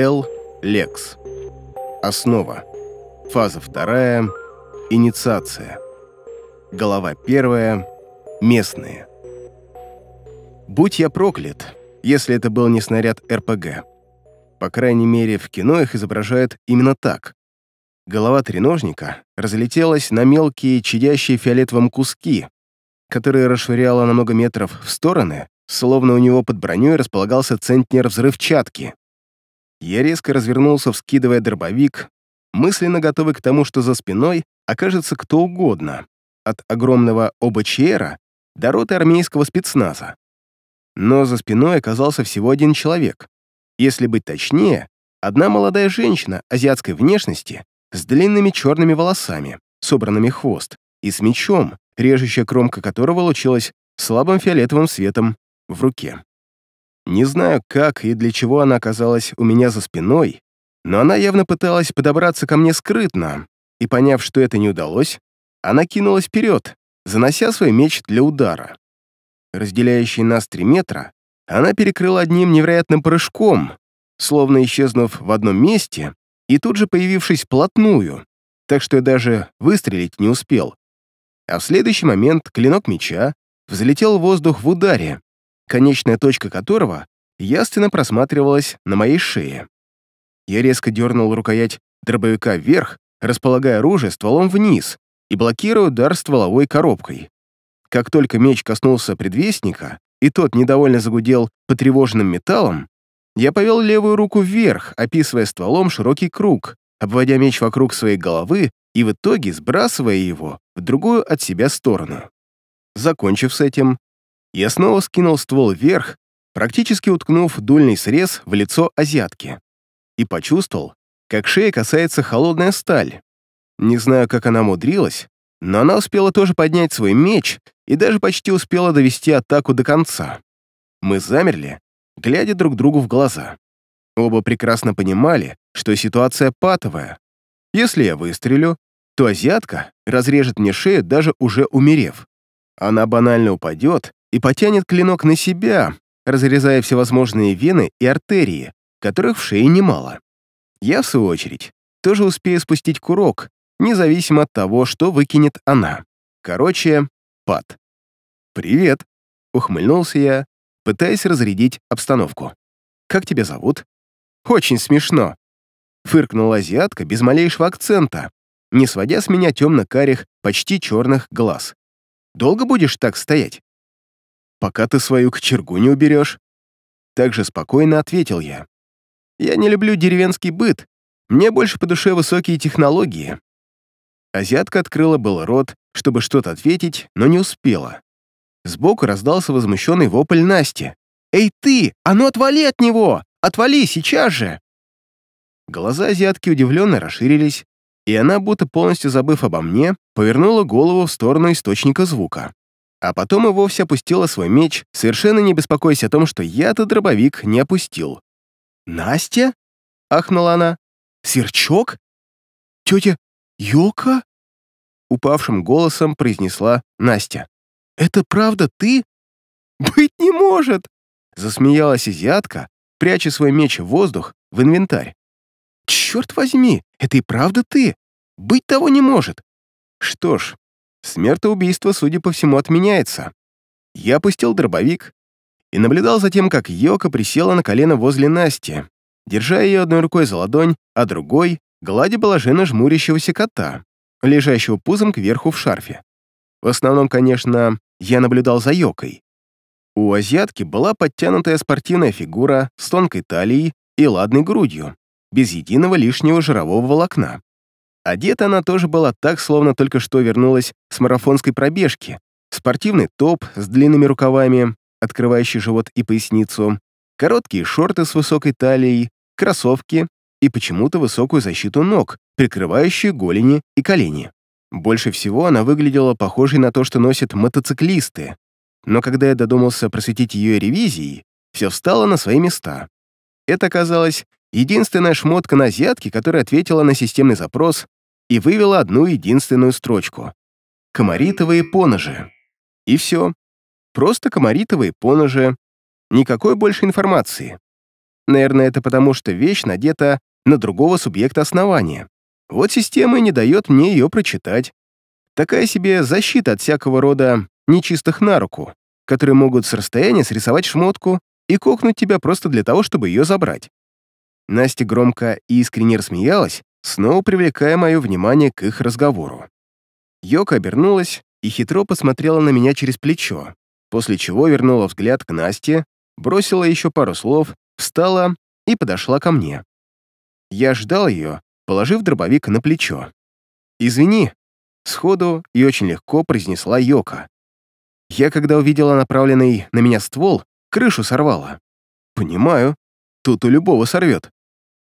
Л. Лекс. Основа. Фаза вторая. Инициация. Голова первая. Местные. Будь я проклят, если это был не снаряд РПГ. По крайней мере, в кино их изображают именно так. Голова треножника разлетелась на мелкие, чадящие фиолетовым куски, которые расшвыряло на много метров в стороны, словно у него под броней располагался центнер взрывчатки. Я резко развернулся, вскидывая дробовик, мысленно готовый к тому, что за спиной окажется кто угодно, от огромного ОБЧРа до роты армейского спецназа. Но за спиной оказался всего один человек. Если быть точнее, одна молодая женщина азиатской внешности с длинными черными волосами, собранными хвост, и с мечом, режущая кромка которого лучилась слабым фиолетовым светом в руке. Не знаю, как и для чего она оказалась у меня за спиной, но она явно пыталась подобраться ко мне скрытно, и, поняв, что это не удалось, она кинулась вперед, занося свой меч для удара. Разделяющий нас три метра, она перекрыла одним невероятным прыжком, словно исчезнув в одном месте и тут же появившись плотную, так что я даже выстрелить не успел. А в следующий момент клинок меча взлетел в воздух в ударе, конечная точка которого ясно просматривалась на моей шее. Я резко дернул рукоять дробовика вверх, располагая оружие стволом вниз и блокируя удар стволовой коробкой. Как только меч коснулся предвестника, и тот недовольно загудел потревоженным металлом, я повел левую руку вверх, описывая стволом широкий круг, обводя меч вокруг своей головы и в итоге сбрасывая его в другую от себя сторону. Закончив с этим, я снова скинул ствол вверх, практически уткнув дульный срез в лицо азиатки, и почувствовал, как шея касается холодная сталь. Не знаю, как она мудрилась, но она успела тоже поднять свой меч и даже почти успела довести атаку до конца. Мы замерли, глядя друг другу в глаза. Оба прекрасно понимали, что ситуация патовая. Если я выстрелю, то азиатка разрежет мне шею, даже уже умерев. Она банально упадет, и потянет клинок на себя, разрезая всевозможные вены и артерии, которых в шее немало. Я, в свою очередь, тоже успею спустить курок, независимо от того, что выкинет она. Короче, пад. «Привет», — ухмыльнулся я, пытаясь разрядить обстановку. «Как тебя зовут?» «Очень смешно», — фыркнула азиатка без малейшего акцента, не сводя с меня темно-карих, почти черных глаз. «Долго будешь так стоять?» пока ты свою кочергу не уберешь. Также спокойно ответил я. Я не люблю деревенский быт, мне больше по душе высокие технологии. Азиатка открыла был рот, чтобы что-то ответить, но не успела. Сбоку раздался возмущенный вопль Насти. «Эй ты! А ну отвали от него! Отвали сейчас же!» Глаза азиатки удивленно расширились, и она, будто полностью забыв обо мне, повернула голову в сторону источника звука а потом и вовсе опустила свой меч, совершенно не беспокоясь о том, что я-то дробовик не опустил. «Настя?» — ахнула она. «Сверчок? Тетя Йока?» Упавшим голосом произнесла Настя. «Это правда ты?» «Быть не может!» Засмеялась азиатка, пряча свой меч в воздух, в инвентарь. «Черт возьми, это и правда ты! Быть того не может!» «Что ж, Смертоубийство, судя по всему, отменяется. Я опустил дробовик и наблюдал за тем, как Йока присела на колено возле Насти, держа ее одной рукой за ладонь, а другой — гладя блаженно жмурящегося кота, лежащего пузом кверху в шарфе. В основном, конечно, я наблюдал за Йокой. У азиатки была подтянутая спортивная фигура с тонкой талией и ладной грудью, без единого лишнего жирового волокна. Одета она тоже была так, словно только что вернулась с марафонской пробежки. Спортивный топ с длинными рукавами, открывающий живот и поясницу, короткие шорты с высокой талией, кроссовки и почему-то высокую защиту ног, прикрывающую голени и колени. Больше всего она выглядела похожей на то, что носят мотоциклисты. Но когда я додумался просветить ее ревизией, все встало на свои места. Это оказалась Единственная шмотка на азиатке, которая ответила на системный запрос и вывела одну единственную строчку. Комаритовые поножи. И все. Просто комаритовые поножи. Никакой больше информации. Наверное, это потому, что вещь надета на другого субъекта основания. Вот система и не дает мне ее прочитать. Такая себе защита от всякого рода нечистых на руку, которые могут с расстояния срисовать шмотку и кокнуть тебя просто для того, чтобы ее забрать. Настя громко и искренне рассмеялась, снова привлекая мое внимание к их разговору. Йока обернулась и хитро посмотрела на меня через плечо, после чего вернула взгляд к Насте, бросила еще пару слов, встала и подошла ко мне. Я ждал ее, положив дробовик на плечо. «Извини», — сходу и очень легко произнесла Йока. Я, когда увидела направленный на меня ствол, крышу сорвала. «Понимаю, тут у любого сорвет»,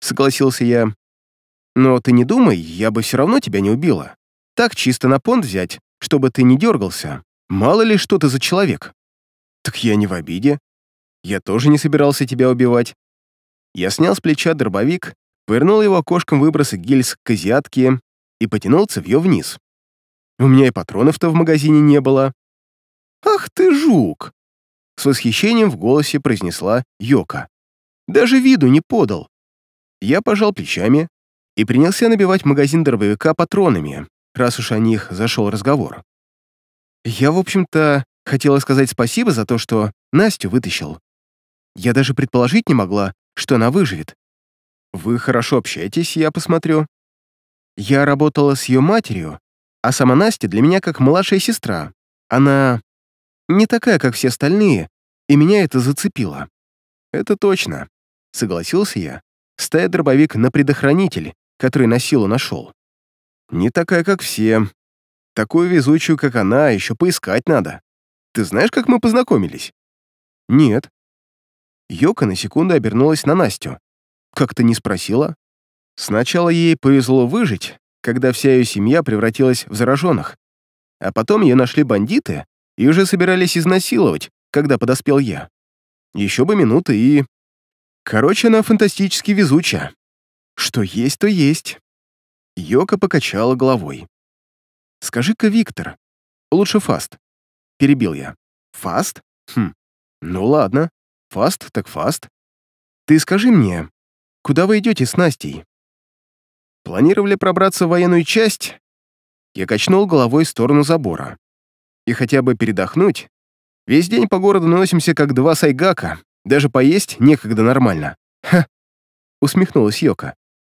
— согласился я. «Но ты не думай, я бы все равно тебя не убила. Так чисто на понт взять, чтобы ты не дергался. Мало ли, что ты за человек». «Так я не в обиде. Я тоже не собирался тебя убивать». Я снял с плеча дробовик, повернул его окошком выброса гильз к азиатке и потянул цевьё вниз. У меня и патронов-то в магазине не было. «Ах ты жук!» С восхищением в голосе произнесла Йока. «Даже виду не подал. Я пожал плечами и принялся набивать магазин дробовика патронами, раз уж о них зашел разговор. Я, в общем-то, хотела сказать спасибо за то, что Настю вытащил. Я даже предположить не могла, что она выживет. Вы хорошо общаетесь, я посмотрю. Я работала с ее матерью, а сама Настя для меня как младшая сестра. Она не такая, как все остальные, и меня это зацепило. Это точно, согласился я, ставя дробовик на предохранитель, который на силу нашел. «Не такая, как все. Такую везучую, как она, еще поискать надо. Ты знаешь, как мы познакомились?» «Нет». Йока на секунду обернулась на Настю. «Как ты не спросила?» Сначала ей повезло выжить, когда вся ее семья превратилась в зараженных. А потом ее нашли бандиты и уже собирались изнасиловать, когда подоспел я. Еще бы минуты и... Короче, она фантастически везуча. Что есть, то есть. Йока покачала головой. «Скажи-ка, Виктор, лучше фаст», — перебил я. «Фаст? Хм, ну ладно. Фаст так фаст. Ты скажи мне, куда вы идете с Настей?» Планировали пробраться в военную часть? Я качнул головой в сторону забора. И хотя бы передохнуть, весь день по городу носимся, как два сайгака, даже поесть некогда нормально. Ха! Усмехнулась Йока.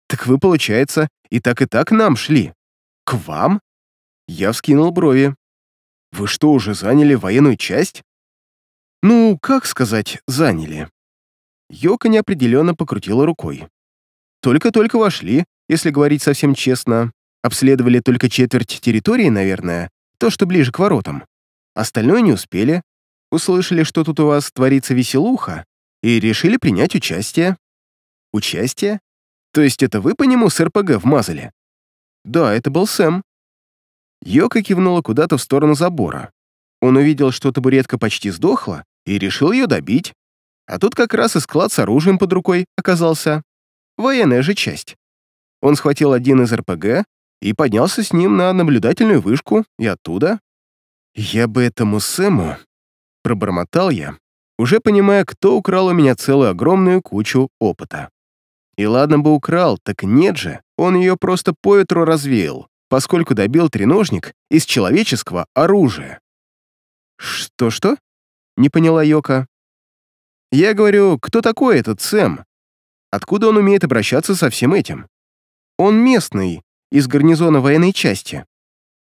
Так вы, получается, и так и так нам шли. К вам? Я вскинул брови. Вы что, уже заняли военную часть? Ну, как сказать, заняли. Йока неопределенно покрутила рукой. Только-только вошли, если говорить совсем честно. Обследовали только четверть территории, наверное, то, что ближе к воротам. Остальное не успели, услышали, что тут у вас творится веселуха, и решили принять участие». «Участие? То есть это вы по нему с РПГ вмазали?» «Да, это был Сэм». Йока кивнула куда-то в сторону забора. Он увидел, что табуретка почти сдохла, и решил ее добить. А тут как раз и склад с оружием под рукой оказался. Военная же часть. Он схватил один из РПГ и поднялся с ним на наблюдательную вышку, и оттуда... «Я бы этому Сэму Пробормотал я, уже понимая, кто украл у меня целую огромную кучу опыта. И ладно бы украл, так нет же, он ее просто по ветру развеял, поскольку добил треножник из человеческого оружия. «Что-что?» — не поняла Йока. «Я говорю, кто такой этот Сэм? Откуда он умеет обращаться со всем этим? Он местный, из гарнизона военной части.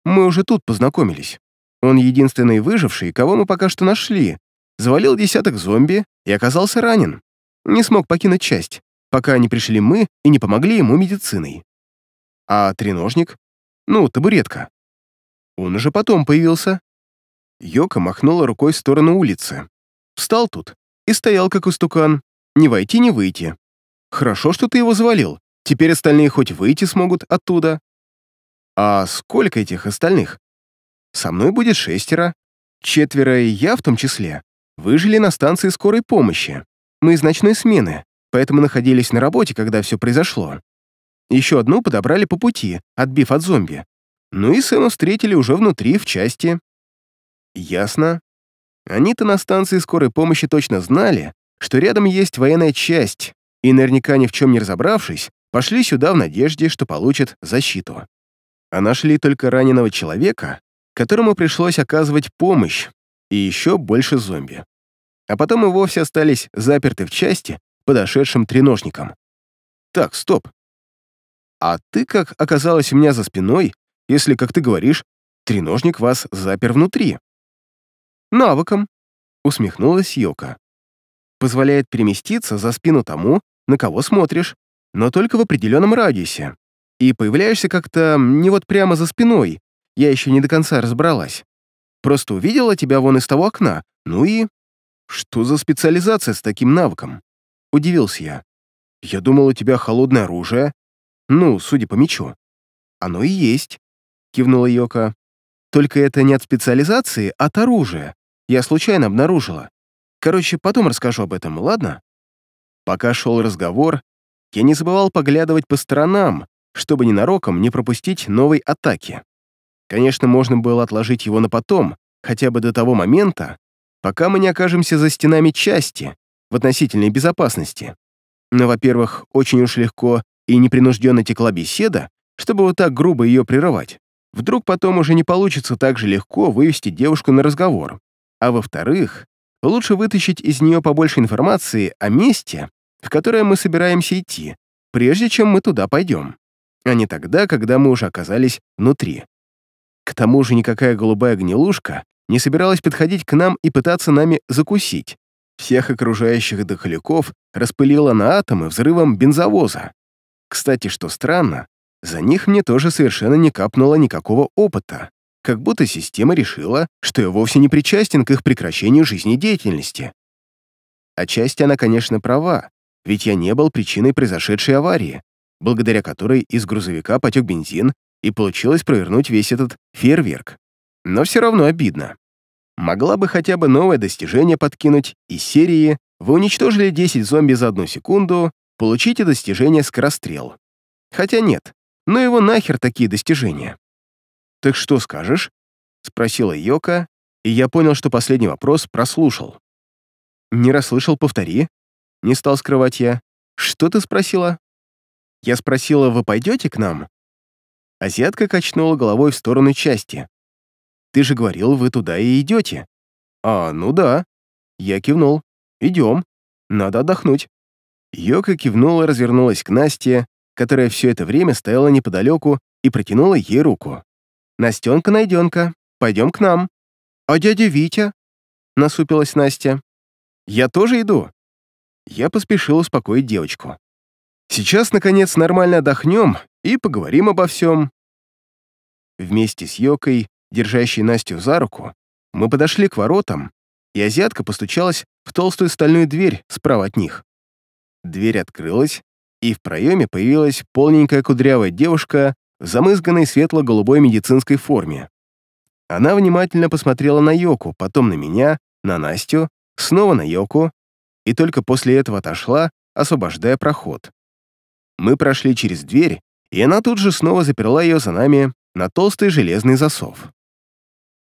Мы уже тут познакомились». Он единственный выживший, кого мы пока что нашли. Завалил десяток зомби и оказался ранен. Не смог покинуть часть, пока не пришли мы и не помогли ему медициной. А треножник? Ну, табуретка. Он уже потом появился. Йока махнула рукой в сторону улицы. Встал тут и стоял, как истукан. Не войти, не выйти. Хорошо, что ты его завалил. Теперь остальные хоть выйти смогут оттуда. А сколько этих остальных? Со мной будет шестеро. Четверо и я в том числе. Выжили на станции скорой помощи. Мы ну из ночной смены, поэтому находились на работе, когда все произошло. Еще одну подобрали по пути, отбив от зомби. Ну и Сэма встретили уже внутри, в части. Ясно. Они-то на станции скорой помощи точно знали, что рядом есть военная часть, и наверняка ни в чем не разобравшись, пошли сюда в надежде, что получат защиту. А нашли только раненого человека, которому пришлось оказывать помощь, и еще больше зомби. А потом и вовсе остались заперты в части подошедшим треножником. Так, стоп. А ты как оказалась у меня за спиной, если, как ты говоришь, треножник вас запер внутри? Навыком, усмехнулась Йока. Позволяет переместиться за спину тому, на кого смотришь, но только в определенном радиусе. И появляешься как-то не вот прямо за спиной, я еще не до конца разобралась. Просто увидела тебя вон из того окна. Ну и... Что за специализация с таким навыком? Удивился я. Я думал, у тебя холодное оружие. Ну, судя по мечу. Оно и есть, кивнула Йока. Только это не от специализации, а от оружия. Я случайно обнаружила. Короче, потом расскажу об этом, ладно? Пока шел разговор, я не забывал поглядывать по сторонам, чтобы ненароком не пропустить новой атаки. Конечно, можно было отложить его на потом, хотя бы до того момента, пока мы не окажемся за стенами части в относительной безопасности. Но, во-первых, очень уж легко и непринужденно текла беседа, чтобы вот так грубо ее прерывать. Вдруг потом уже не получится так же легко вывести девушку на разговор. А во-вторых, лучше вытащить из нее побольше информации о месте, в которое мы собираемся идти, прежде чем мы туда пойдем, а не тогда, когда мы уже оказались внутри. К тому же никакая голубая гнилушка не собиралась подходить к нам и пытаться нами закусить. Всех окружающих дохоляков распылила на атомы взрывом бензовоза. Кстати, что странно, за них мне тоже совершенно не капнуло никакого опыта, как будто система решила, что я вовсе не причастен к их прекращению жизнедеятельности. Отчасти она, конечно, права, ведь я не был причиной произошедшей аварии, благодаря которой из грузовика потек бензин и получилось провернуть весь этот фейерверк. Но все равно обидно. Могла бы хотя бы новое достижение подкинуть из серии «Вы уничтожили 10 зомби за одну секунду, получите достижение скорострел». Хотя нет, ну его нахер такие достижения. «Так что скажешь?» — спросила Йока, и я понял, что последний вопрос прослушал. «Не расслышал, повтори», — не стал скрывать я. «Что ты спросила?» «Я спросила, вы пойдете к нам? Азиатка качнула головой в сторону части. «Ты же говорил, вы туда и идете». «А, ну да». Я кивнул. «Идем. Надо отдохнуть». Йока кивнула, развернулась к Насте, которая все это время стояла неподалеку и протянула ей руку. «Настенка-найденка, пойдем к нам». «А дядя Витя?» — насупилась Настя. «Я тоже иду». Я поспешил успокоить девочку. «Сейчас, наконец, нормально отдохнем и поговорим обо всем». Вместе с Йокой, держащей Настю за руку, мы подошли к воротам, и азиатка постучалась в толстую стальную дверь справа от них. Дверь открылась, и в проеме появилась полненькая кудрявая девушка в замызганной светло-голубой медицинской форме. Она внимательно посмотрела на Йоку, потом на меня, на Настю, снова на Йоку, и только после этого отошла, освобождая проход. Мы прошли через дверь и она тут же снова заперла ее за нами на толстый железный засов.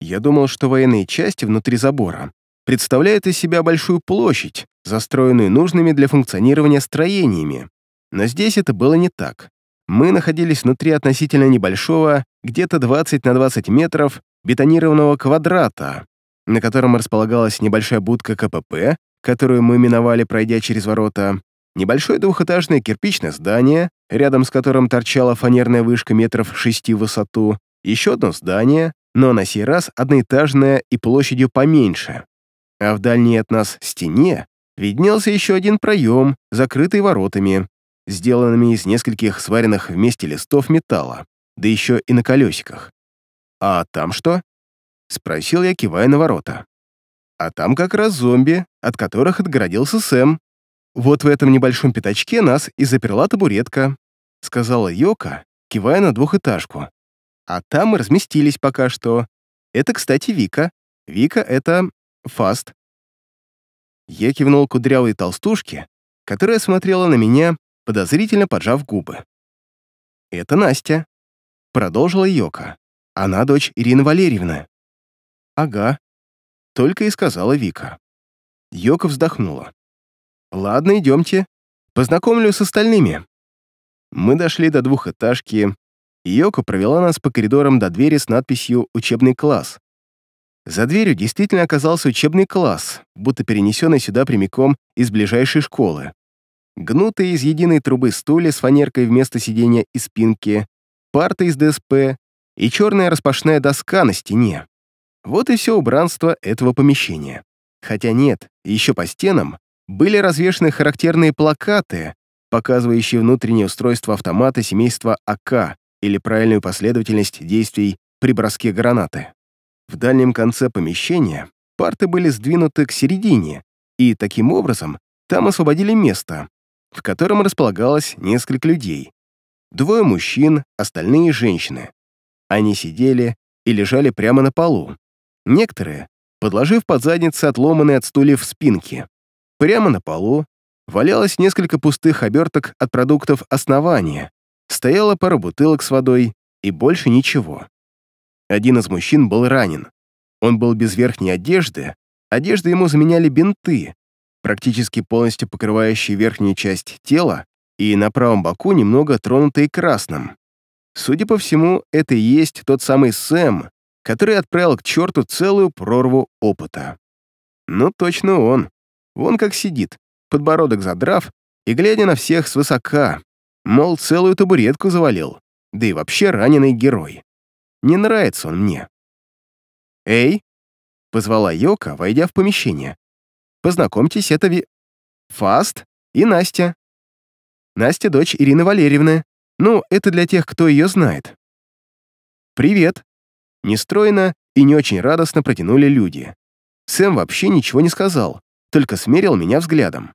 Я думал, что военные части внутри забора представляют из себя большую площадь, застроенную нужными для функционирования строениями, но здесь это было не так. Мы находились внутри относительно небольшого, где-то 20 на 20 метров, бетонированного квадрата, на котором располагалась небольшая будка КПП, которую мы миновали, пройдя через ворота, Небольшое двухэтажное кирпичное здание, рядом с которым торчала фанерная вышка метров шести в высоту, еще одно здание, но на сей раз одноэтажное и площадью поменьше. А в дальней от нас стене виднелся еще один проем, закрытый воротами, сделанными из нескольких сваренных вместе листов металла, да еще и на колесиках. «А там что?» — спросил я, кивая на ворота. «А там как раз зомби, от которых отгородился Сэм, «Вот в этом небольшом пятачке нас и заперла табуретка», — сказала Йока, кивая на двухэтажку. «А там мы разместились пока что. Это, кстати, Вика. Вика — это Фаст». Я кивнул кудрявой толстушке, которая смотрела на меня, подозрительно поджав губы. «Это Настя», — продолжила Йока. «Она дочь Ирины Валерьевны». «Ага», — только и сказала Вика. Йока вздохнула. «Ладно, идемте. Познакомлю с остальными». Мы дошли до двухэтажки, и Йоко провела нас по коридорам до двери с надписью «Учебный класс». За дверью действительно оказался учебный класс, будто перенесенный сюда прямиком из ближайшей школы. Гнутые из единой трубы стулья с фанеркой вместо сиденья и спинки, парты из ДСП и черная распашная доска на стене. Вот и все убранство этого помещения. Хотя нет, еще по стенам были развешаны характерные плакаты, показывающие внутреннее устройство автомата семейства АК или правильную последовательность действий при броске гранаты. В дальнем конце помещения парты были сдвинуты к середине, и таким образом там освободили место, в котором располагалось несколько людей. Двое мужчин, остальные женщины. Они сидели и лежали прямо на полу. Некоторые, подложив под задницы отломанные от стульев спинки. Прямо на полу валялось несколько пустых оберток от продуктов основания, стояла пара бутылок с водой и больше ничего. Один из мужчин был ранен. Он был без верхней одежды, одежду ему заменяли бинты, практически полностью покрывающие верхнюю часть тела и на правом боку немного тронутые красным. Судя по всему, это и есть тот самый Сэм, который отправил к черту целую прорву опыта. Ну, точно он. Вон как сидит, подбородок задрав и глядя на всех свысока, мол, целую табуретку завалил, да и вообще раненый герой. Не нравится он мне. «Эй!» — позвала Йока, войдя в помещение. «Познакомьтесь, это Ви... Фаст и Настя. Настя — дочь Ирины Валерьевны. Ну, это для тех, кто ее знает». «Привет!» — нестройно и не очень радостно протянули люди. Сэм вообще ничего не сказал, только смерил меня взглядом.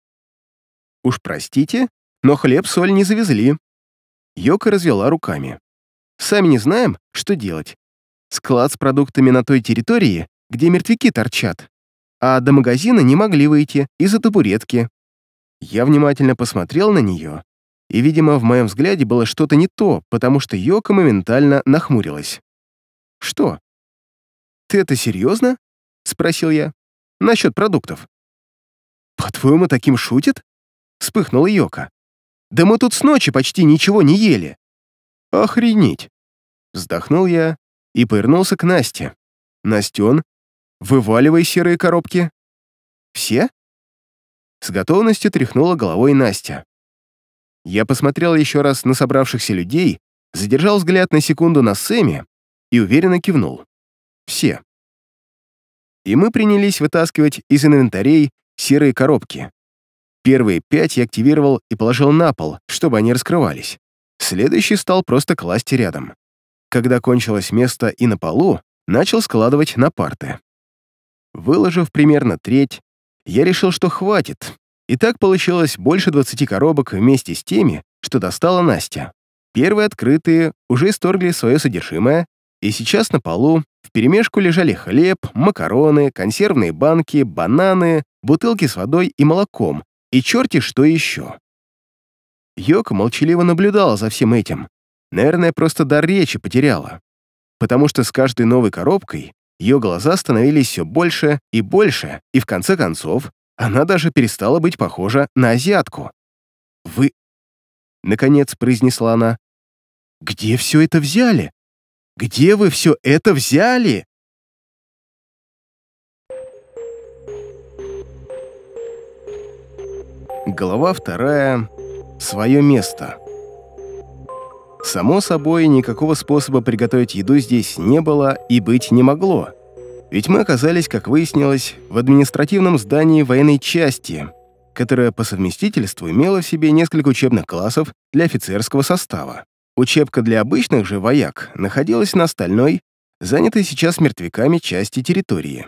«Уж простите, но хлеб-соль не завезли». Йока развела руками. «Сами не знаем, что делать. Склад с продуктами на той территории, где мертвяки торчат. А до магазина не могли выйти из-за табуретки». Я внимательно посмотрел на нее, и, видимо, в моем взгляде было что-то не то, потому что Йока моментально нахмурилась. «Что?» «Ты это серьезно?» — спросил я. «Насчет продуктов». «По-твоему, таким шутит?» — вспыхнула Йока. «Да мы тут с ночи почти ничего не ели». «Охренеть!» Вздохнул я и повернулся к Насте. «Настен, вываливай серые коробки». «Все?» С готовностью тряхнула головой Настя. Я посмотрел еще раз на собравшихся людей, задержал взгляд на секунду на Сэме и уверенно кивнул. «Все» и мы принялись вытаскивать из инвентарей серые коробки. Первые пять я активировал и положил на пол, чтобы они раскрывались. Следующий стал просто класть рядом. Когда кончилось место и на полу, начал складывать на парты. Выложив примерно треть, я решил, что хватит. И так получилось больше 20 коробок вместе с теми, что достала Настя. Первые открытые уже исторгли свое содержимое, и сейчас на полу вперемешку лежали хлеб, макароны, консервные банки, бананы, бутылки с водой и молоком, и черти что еще. Йока молчаливо наблюдала за всем этим. Наверное, просто дар речи потеряла. Потому что с каждой новой коробкой ее глаза становились все больше и больше, и в конце концов она даже перестала быть похожа на азиатку. «Вы...» — наконец произнесла она. «Где все это взяли? Где вы все это взяли?» Голова вторая. Свое место. Само собой, никакого способа приготовить еду здесь не было и быть не могло. Ведь мы оказались, как выяснилось, в административном здании военной части, которая по совместительству имела в себе несколько учебных классов для офицерского состава. Учебка для обычных же вояк находилась на остальной, занятой сейчас мертвяками части территории.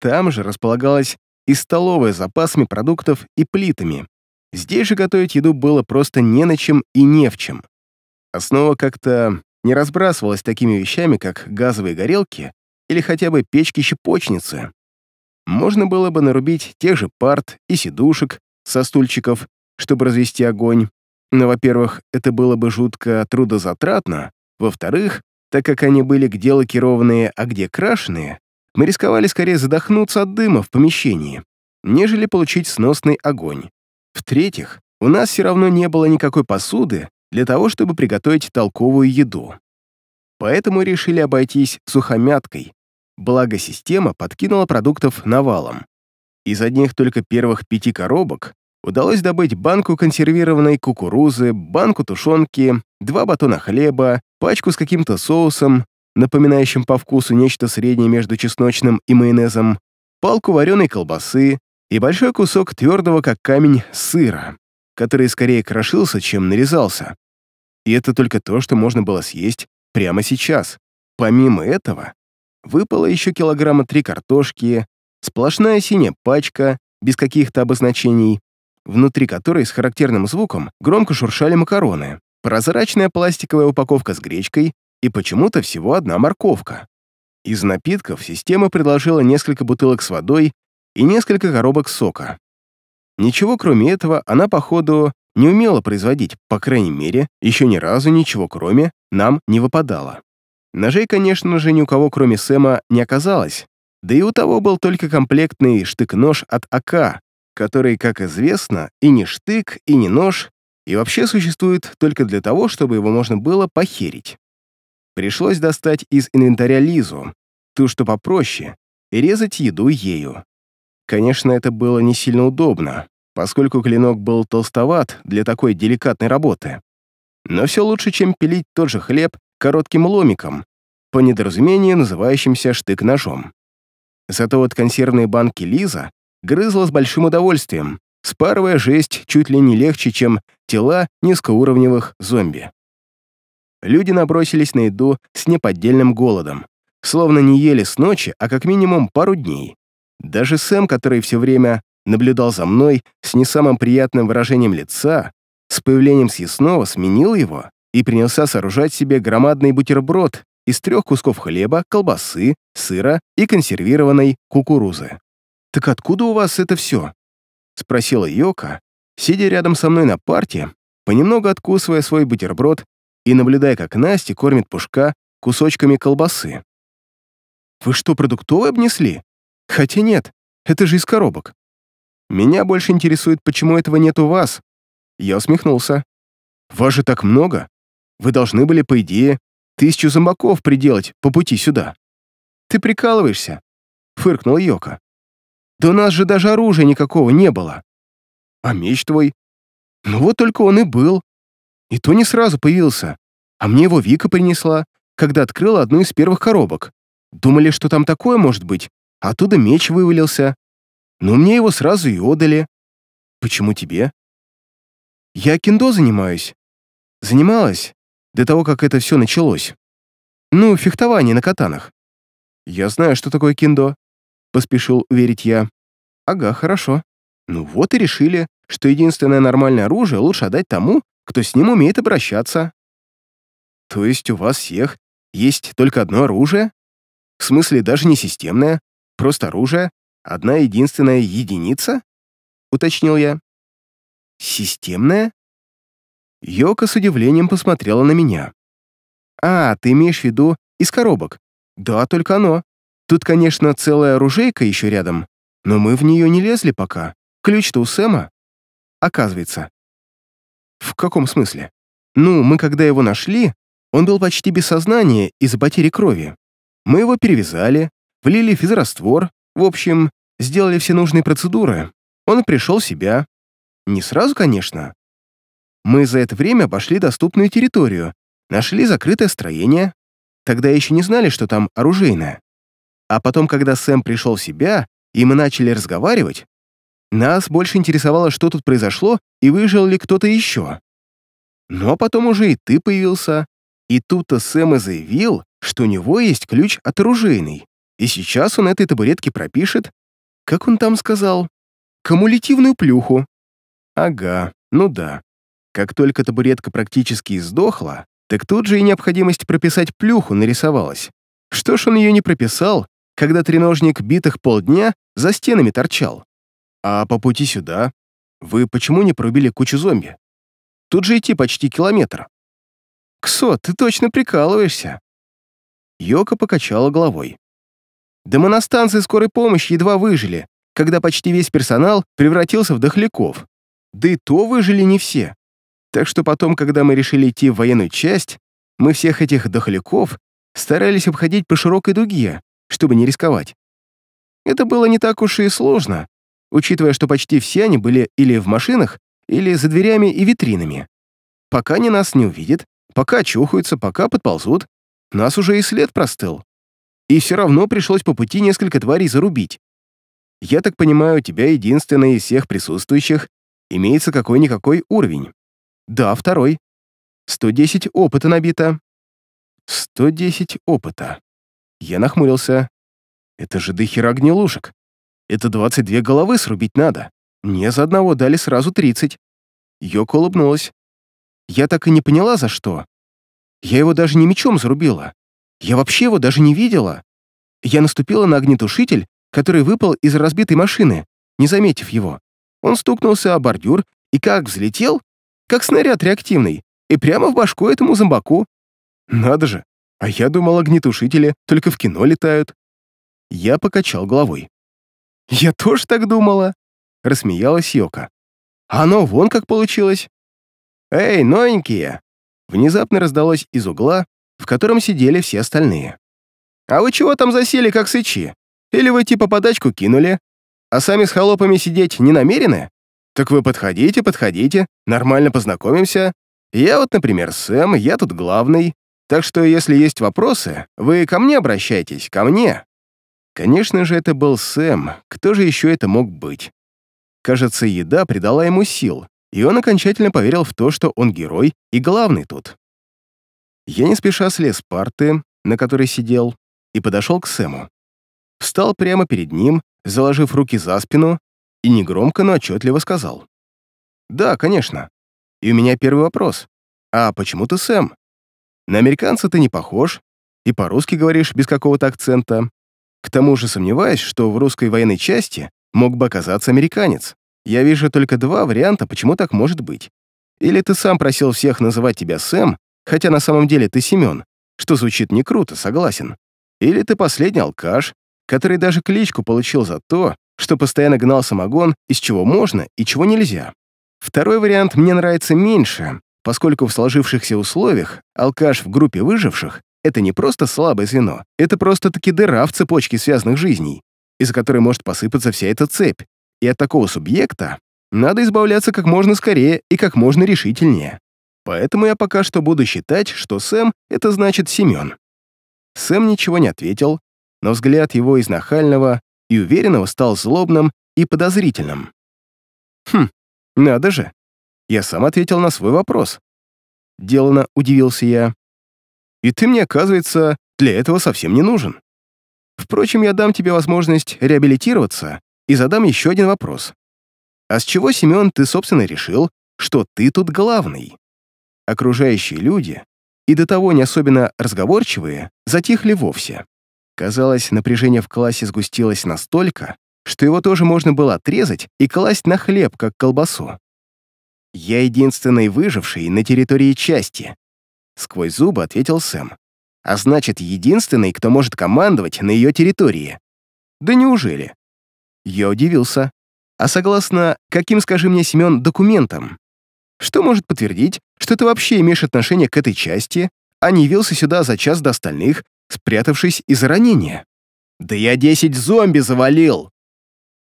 Там же располагалась и столовая с запасами продуктов и плитами. Здесь же готовить еду было просто не на чем и не в чем. Основа как-то не разбрасывалась такими вещами, как газовые горелки или хотя бы печки-щепочницы. Можно было бы нарубить тех же парт и сидушек со стульчиков, чтобы развести огонь, но, во-первых, это было бы жутко трудозатратно, во-вторых, так как они были где лакированные, а где крашеные, мы рисковали скорее задохнуться от дыма в помещении, нежели получить сносный огонь. В-третьих, у нас все равно не было никакой посуды для того, чтобы приготовить толковую еду. Поэтому решили обойтись сухомяткой, благо система подкинула продуктов навалом. Из одних только первых пяти коробок удалось добыть банку консервированной кукурузы, банку тушенки, два батона хлеба, пачку с каким-то соусом, напоминающим по вкусу нечто среднее между чесночным и майонезом, палку вареной колбасы и большой кусок твердого, как камень, сыра, который скорее крошился, чем нарезался. И это только то, что можно было съесть прямо сейчас. Помимо этого, выпало еще килограмма три картошки, сплошная синяя пачка, без каких-то обозначений, внутри которой с характерным звуком громко шуршали макароны, прозрачная пластиковая упаковка с гречкой и почему-то всего одна морковка. Из напитков система предложила несколько бутылок с водой и несколько коробок сока. Ничего кроме этого она, походу, не умела производить, по крайней мере, еще ни разу ничего кроме нам не выпадало. Ножей, конечно же, ни у кого кроме Сэма не оказалось, да и у того был только комплектный штык-нож от АК, который, как известно, и не штык, и не нож, и вообще существует только для того, чтобы его можно было похерить. Пришлось достать из инвентаря Лизу, ту, что попроще, и резать еду ею. Конечно, это было не сильно удобно, поскольку клинок был толстоват для такой деликатной работы. Но все лучше, чем пилить тот же хлеб коротким ломиком, по недоразумению называющимся штык-ножом. Зато вот консервные банки Лиза грызла с большим удовольствием, спарывая жесть чуть ли не легче, чем тела низкоуровневых зомби люди набросились на еду с неподдельным голодом, словно не ели с ночи, а как минимум пару дней. Даже Сэм, который все время наблюдал за мной с не самым приятным выражением лица, с появлением съестного сменил его и принялся сооружать себе громадный бутерброд из трех кусков хлеба, колбасы, сыра и консервированной кукурузы. «Так откуда у вас это все?» — спросила Йока, сидя рядом со мной на парте, понемногу откусывая свой бутерброд и наблюдая, как Настя кормит Пушка кусочками колбасы. «Вы что, продуктовые обнесли? Хотя нет, это же из коробок». «Меня больше интересует, почему этого нет у вас». Я усмехнулся. «Вас же так много. Вы должны были, по идее, тысячу зомбаков приделать по пути сюда». «Ты прикалываешься?» — фыркнул Йока. «Да у нас же даже оружия никакого не было». «А меч твой?» «Ну вот только он и был. И то не сразу появился. А мне его Вика принесла, когда открыла одну из первых коробок. Думали, что там такое может быть, а оттуда меч вывалился. Но мне его сразу и отдали. Почему тебе? Я киндо занимаюсь. Занималась до того, как это все началось. Ну, фехтование на катанах. Я знаю, что такое киндо, поспешил верить я. Ага, хорошо. Ну вот и решили, что единственное нормальное оружие лучше отдать тому, кто с ним умеет обращаться. То есть у вас всех есть только одно оружие? В смысле, даже не системное, просто оружие, одна единственная единица? Уточнил я. Системное? Йока с удивлением посмотрела на меня. «А, ты имеешь в виду из коробок?» «Да, только оно. Тут, конечно, целая оружейка еще рядом, но мы в нее не лезли пока. Ключ-то у Сэма». Оказывается, «В каком смысле?» «Ну, мы когда его нашли, он был почти без сознания из-за потери крови. Мы его перевязали, влили физраствор, в общем, сделали все нужные процедуры. Он пришел в себя. Не сразу, конечно. Мы за это время обошли доступную территорию, нашли закрытое строение. Тогда еще не знали, что там оружейное. А потом, когда Сэм пришел в себя, и мы начали разговаривать, нас больше интересовало, что тут произошло и выжил ли кто-то еще. Но потом уже и ты появился. И тут-то Сэм и заявил, что у него есть ключ от оружейной. И сейчас он этой табуретке пропишет, как он там сказал, кумулятивную плюху. Ага, ну да. Как только табуретка практически издохла, так тут же и необходимость прописать плюху нарисовалась. Что ж он ее не прописал, когда треножник битых полдня за стенами торчал? А по пути сюда вы почему не пробили кучу зомби? Тут же идти почти километр. Ксо, ты точно прикалываешься. Йока покачала головой. Да мы на станции скорой помощи едва выжили, когда почти весь персонал превратился в дохляков. Да и то выжили не все. Так что потом, когда мы решили идти в военную часть, мы всех этих дохляков старались обходить по широкой дуге, чтобы не рисковать. Это было не так уж и сложно, учитывая, что почти все они были или в машинах, или за дверями и витринами. Пока они нас не увидят, пока чухаются, пока подползут, нас уже и след простыл. И все равно пришлось по пути несколько тварей зарубить. Я так понимаю, у тебя единственный из всех присутствующих имеется какой-никакой уровень. Да, второй. 110 опыта набито. 110 опыта. Я нахмурился. Это же дохера гнилушек. Это 22 головы срубить надо. Мне за одного дали сразу 30. Йоко улыбнулась. Я так и не поняла, за что. Я его даже не мечом зарубила. Я вообще его даже не видела. Я наступила на огнетушитель, который выпал из разбитой машины, не заметив его. Он стукнулся о бордюр и как взлетел, как снаряд реактивный, и прямо в башку этому зомбаку. Надо же, а я думал, огнетушители только в кино летают. Я покачал головой. «Я тоже так думала», — рассмеялась Йока. «А оно вон как получилось». «Эй, новенькие!» Внезапно раздалось из угла, в котором сидели все остальные. «А вы чего там засели, как сычи? Или вы типа подачку кинули? А сами с холопами сидеть не намерены? Так вы подходите, подходите, нормально познакомимся. Я вот, например, Сэм, я тут главный. Так что, если есть вопросы, вы ко мне обращайтесь, ко мне. Конечно же, это был Сэм, кто же еще это мог быть? Кажется, еда придала ему сил, и он окончательно поверил в то, что он герой и главный тут. Я не спеша слез с парты, на которой сидел, и подошел к Сэму. Встал прямо перед ним, заложив руки за спину, и негромко, но отчетливо сказал. «Да, конечно. И у меня первый вопрос. А почему ты Сэм? На американца ты не похож, и по-русски говоришь без какого-то акцента. К тому же сомневаюсь, что в русской военной части мог бы оказаться американец. Я вижу только два варианта, почему так может быть. Или ты сам просил всех называть тебя Сэм, хотя на самом деле ты Семен, что звучит не круто, согласен. Или ты последний алкаш, который даже кличку получил за то, что постоянно гнал самогон, из чего можно и чего нельзя. Второй вариант мне нравится меньше, поскольку в сложившихся условиях алкаш в группе выживших это не просто слабое звено, это просто-таки дыра в цепочке связанных жизней, из-за которой может посыпаться вся эта цепь. И от такого субъекта надо избавляться как можно скорее и как можно решительнее. Поэтому я пока что буду считать, что Сэм — это значит Семен. Сэм ничего не ответил, но взгляд его из нахального и уверенного стал злобным и подозрительным. «Хм, надо же!» Я сам ответил на свой вопрос. Делано удивился я и ты мне, оказывается, для этого совсем не нужен. Впрочем, я дам тебе возможность реабилитироваться и задам еще один вопрос. А с чего, Семен, ты, собственно, решил, что ты тут главный? Окружающие люди, и до того не особенно разговорчивые, затихли вовсе. Казалось, напряжение в классе сгустилось настолько, что его тоже можно было отрезать и класть на хлеб, как колбасу. «Я единственный выживший на территории части, Сквозь зубы ответил Сэм. А значит, единственный, кто может командовать на ее территории. Да неужели? Я удивился. А согласно каким, скажи мне, Семён, документам? Что может подтвердить, что ты вообще имеешь отношение к этой части, а не явился сюда за час до остальных, спрятавшись из-за ранения? Да я десять зомби завалил!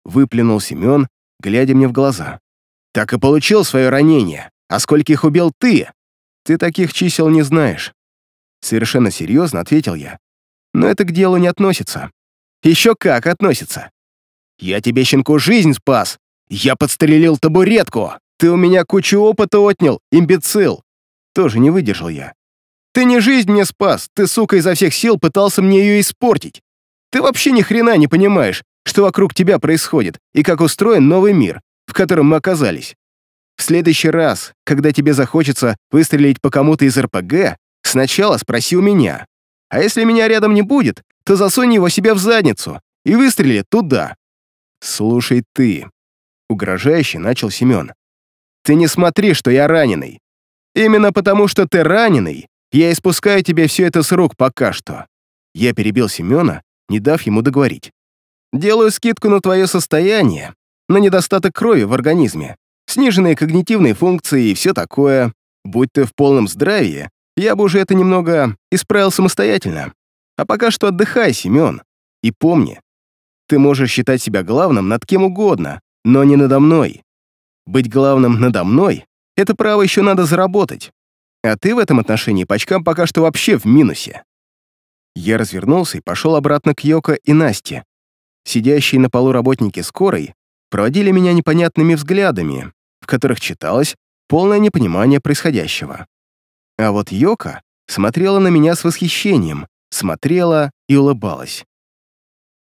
Выплюнул Семён, глядя мне в глаза. Так и получил свое ранение. А скольких убил ты? Ты таких чисел не знаешь. Совершенно серьезно ответил я. Но это к делу не относится. Еще как относится. Я тебе, щенку, жизнь спас. Я подстрелил табуретку. Ты у меня кучу опыта отнял, имбецил. Тоже не выдержал я. Ты не жизнь мне спас, ты, сука, изо всех сил пытался мне ее испортить. Ты вообще ни хрена не понимаешь, что вокруг тебя происходит и как устроен новый мир, в котором мы оказались. В следующий раз, когда тебе захочется выстрелить по кому-то из РПГ, сначала спроси у меня. А если меня рядом не будет, то засунь его себе в задницу и выстрели туда. Слушай ты, угрожающе начал Семен. Ты не смотри, что я раненый. Именно потому, что ты раненый, я испускаю тебе все это с рук пока что. Я перебил Семена, не дав ему договорить. Делаю скидку на твое состояние, на недостаток крови в организме. Сниженные когнитивные функции и все такое. Будь ты в полном здравии, я бы уже это немного исправил самостоятельно. А пока что отдыхай, Семен. И помни, ты можешь считать себя главным над кем угодно, но не надо мной. Быть главным надо мной — это право еще надо заработать. А ты в этом отношении по очкам пока что вообще в минусе. Я развернулся и пошел обратно к Йоко и Насте. Сидящие на полу работники скорой проводили меня непонятными взглядами, в которых читалось полное непонимание происходящего. А вот Йока смотрела на меня с восхищением, смотрела и улыбалась.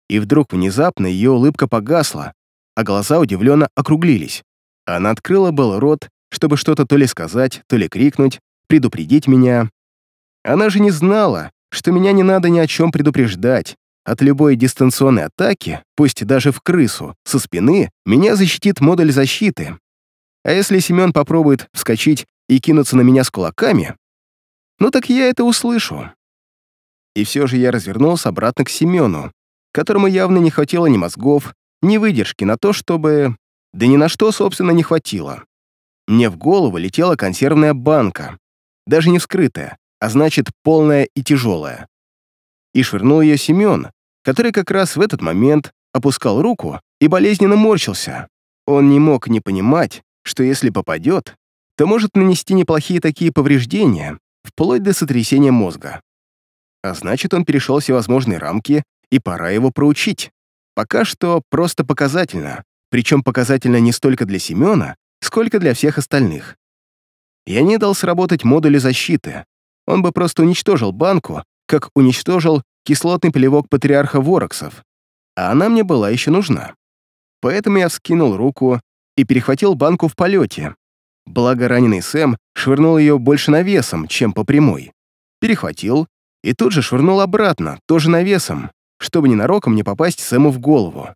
И вдруг внезапно ее улыбка погасла, а глаза удивленно округлились. Она открыла был рот, чтобы что-то то ли сказать, то ли крикнуть, предупредить меня. Она же не знала, что меня не надо ни о чем предупреждать, от любой дистанционной атаки, пусть даже в крысу, со спины, меня защитит модуль защиты. А если Семен попробует вскочить и кинуться на меня с кулаками, ну так я это услышу. И все же я развернулся обратно к Семену, которому явно не хватило ни мозгов, ни выдержки на то, чтобы... Да ни на что, собственно, не хватило. Мне в голову летела консервная банка, даже не вскрытая, а значит, полная и тяжелая и швырнул ее Семен, который как раз в этот момент опускал руку и болезненно морщился. Он не мог не понимать, что если попадет, то может нанести неплохие такие повреждения, вплоть до сотрясения мозга. А значит, он перешел всевозможные рамки, и пора его проучить. Пока что просто показательно, причем показательно не столько для Семена, сколько для всех остальных. Я не дал сработать модули защиты. Он бы просто уничтожил банку, как уничтожил кислотный плевок патриарха Вороксов, а она мне была еще нужна. Поэтому я вскинул руку и перехватил банку в полете. Благо раненый Сэм швырнул ее больше навесом, чем по прямой. Перехватил и тут же швырнул обратно, тоже навесом, чтобы ненароком не попасть Сэму в голову.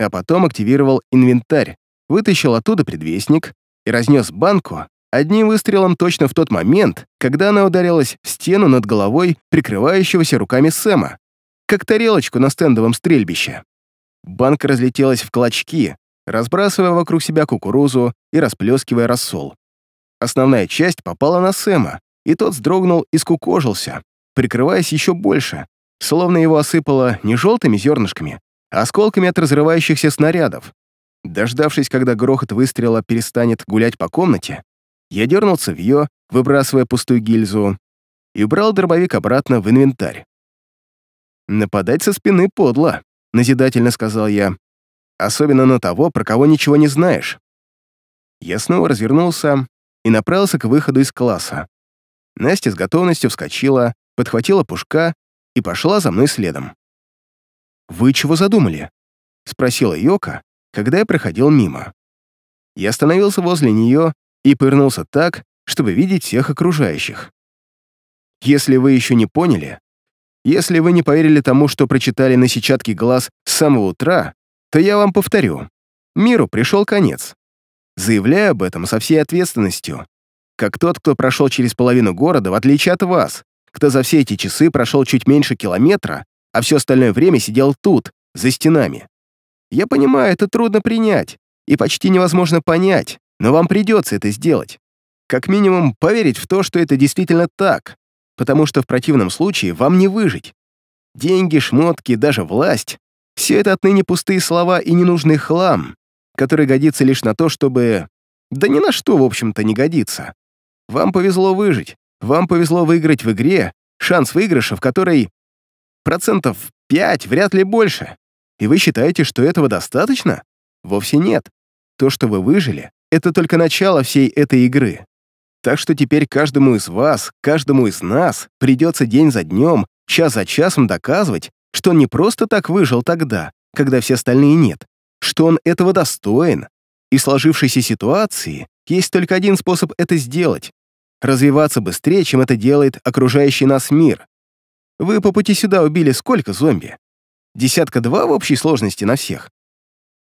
А потом активировал инвентарь, вытащил оттуда предвестник и разнес банку, одним выстрелом точно в тот момент, когда она ударилась в стену над головой прикрывающегося руками Сэма, как тарелочку на стендовом стрельбище. Банка разлетелась в клочки, разбрасывая вокруг себя кукурузу и расплескивая рассол. Основная часть попала на Сэма, и тот сдрогнул и скукожился, прикрываясь еще больше, словно его осыпало не желтыми зернышками, а осколками от разрывающихся снарядов. Дождавшись, когда грохот выстрела перестанет гулять по комнате, я дернул цевьё, выбрасывая пустую гильзу, и убрал дробовик обратно в инвентарь. «Нападать со спины подло», — назидательно сказал я. «Особенно на того, про кого ничего не знаешь». Я снова развернулся и направился к выходу из класса. Настя с готовностью вскочила, подхватила пушка и пошла за мной следом. «Вы чего задумали?» — спросила Йока, когда я проходил мимо. Я остановился возле нее и повернулся так, чтобы видеть всех окружающих. Если вы еще не поняли, если вы не поверили тому, что прочитали на сетчатке глаз с самого утра, то я вам повторю. Миру пришел конец. Заявляю об этом со всей ответственностью, как тот, кто прошел через половину города, в отличие от вас, кто за все эти часы прошел чуть меньше километра, а все остальное время сидел тут, за стенами. Я понимаю, это трудно принять и почти невозможно понять, но вам придется это сделать. Как минимум, поверить в то, что это действительно так, потому что в противном случае вам не выжить. Деньги, шмотки, даже власть — все это отныне пустые слова и ненужный хлам, который годится лишь на то, чтобы... Да ни на что, в общем-то, не годится. Вам повезло выжить, вам повезло выиграть в игре, шанс выигрыша в которой процентов 5, вряд ли больше. И вы считаете, что этого достаточно? Вовсе нет. То, что вы выжили, это только начало всей этой игры. Так что теперь каждому из вас, каждому из нас придется день за днем, час за часом доказывать, что он не просто так выжил тогда, когда все остальные нет, что он этого достоин. И в сложившейся ситуации есть только один способ это сделать — развиваться быстрее, чем это делает окружающий нас мир. Вы по пути сюда убили сколько зомби? Десятка-два в общей сложности на всех.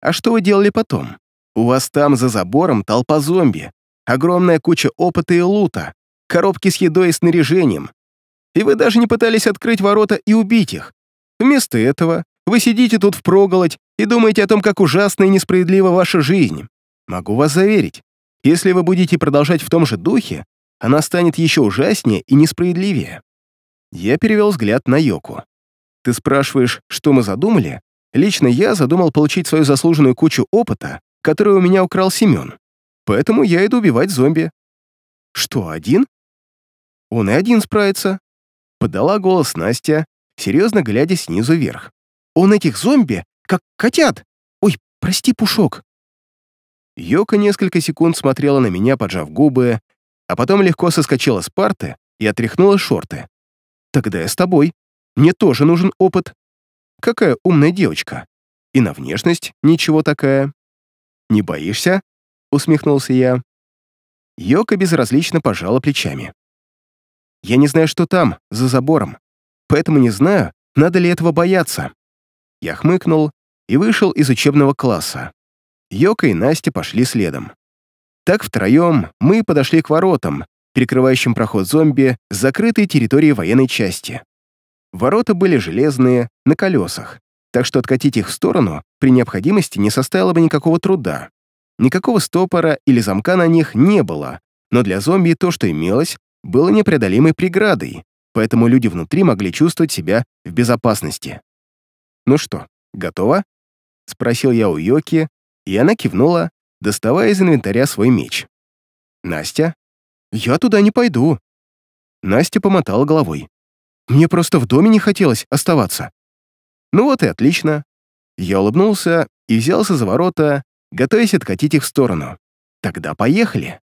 А что вы делали потом? У вас там за забором толпа зомби, огромная куча опыта и лута, коробки с едой и снаряжением. И вы даже не пытались открыть ворота и убить их. Вместо этого вы сидите тут впроголодь и думаете о том, как ужасна и несправедлива ваша жизнь. Могу вас заверить, если вы будете продолжать в том же духе, она станет еще ужаснее и несправедливее. Я перевел взгляд на Йоку. Ты спрашиваешь, что мы задумали? Лично я задумал получить свою заслуженную кучу опыта, который у меня украл Семен. Поэтому я иду убивать зомби». «Что, один?» «Он и один справится», — подала голос Настя, серьезно глядя снизу вверх. «Он этих зомби, как котят! Ой, прости, Пушок!» Йока несколько секунд смотрела на меня, поджав губы, а потом легко соскочила с парты и отряхнула шорты. «Тогда я с тобой. Мне тоже нужен опыт. Какая умная девочка. И на внешность ничего такая». «Не боишься?» — усмехнулся я. Йока безразлично пожала плечами. «Я не знаю, что там, за забором, поэтому не знаю, надо ли этого бояться». Я хмыкнул и вышел из учебного класса. Йока и Настя пошли следом. Так втроем мы подошли к воротам, перекрывающим проход зомби с закрытой территории военной части. Ворота были железные, на колесах так что откатить их в сторону при необходимости не составило бы никакого труда. Никакого стопора или замка на них не было, но для зомби то, что имелось, было непреодолимой преградой, поэтому люди внутри могли чувствовать себя в безопасности. «Ну что, готово?» — спросил я у Йоки, и она кивнула, доставая из инвентаря свой меч. «Настя?» «Я туда не пойду». Настя помотала головой. «Мне просто в доме не хотелось оставаться. Ну вот и отлично. Я улыбнулся и взялся за ворота, готовясь откатить их в сторону. Тогда поехали.